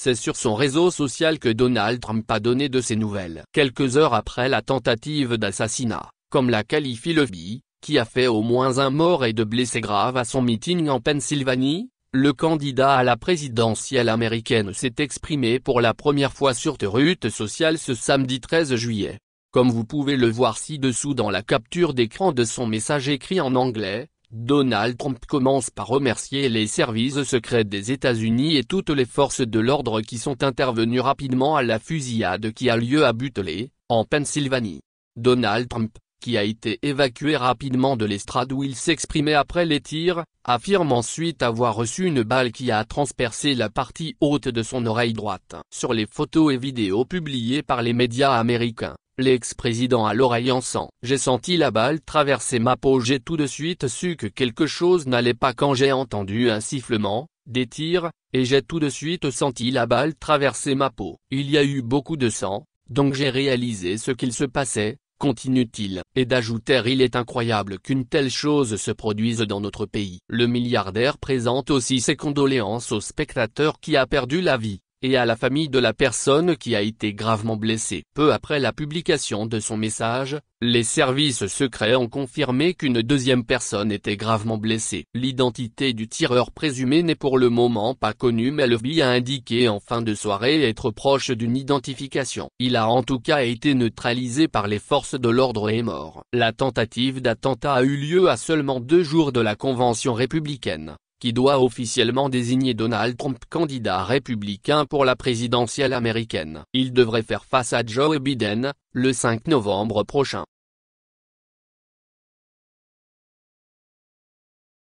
C'est sur son réseau social que Donald Trump a donné de ses nouvelles. Quelques heures après la tentative d'assassinat, comme la qualifie FBI, qui a fait au moins un mort et deux blessés graves à son meeting en Pennsylvanie, le candidat à la présidentielle américaine s'est exprimé pour la première fois sur Terute Social ce samedi 13 juillet. Comme vous pouvez le voir ci-dessous dans la capture d'écran de son message écrit en anglais, Donald Trump commence par remercier les services secrets des États-Unis et toutes les forces de l'ordre qui sont intervenues rapidement à la fusillade qui a lieu à Butler, en Pennsylvanie. Donald Trump, qui a été évacué rapidement de l'estrade où il s'exprimait après les tirs, affirme ensuite avoir reçu une balle qui a transpercé la partie haute de son oreille droite. Sur les photos et vidéos publiées par les médias américains, L'ex-président à l'oreille en sang. J'ai senti la balle traverser ma peau j'ai tout de suite su que quelque chose n'allait pas quand j'ai entendu un sifflement, des tirs, et j'ai tout de suite senti la balle traverser ma peau. Il y a eu beaucoup de sang, donc j'ai réalisé ce qu'il se passait, continue-t-il. Et d'ajouter il est incroyable qu'une telle chose se produise dans notre pays. Le milliardaire présente aussi ses condoléances au spectateur qui a perdu la vie et à la famille de la personne qui a été gravement blessée. Peu après la publication de son message, les services secrets ont confirmé qu'une deuxième personne était gravement blessée. L'identité du tireur présumé n'est pour le moment pas connue mais le FBI a indiqué en fin de soirée être proche d'une identification. Il a en tout cas été neutralisé par les forces de l'ordre et mort. La tentative d'attentat a eu lieu à seulement deux jours de la Convention républicaine qui doit officiellement désigner Donald Trump candidat républicain pour la présidentielle américaine. Il devrait faire face à Joe Biden, le 5 novembre prochain.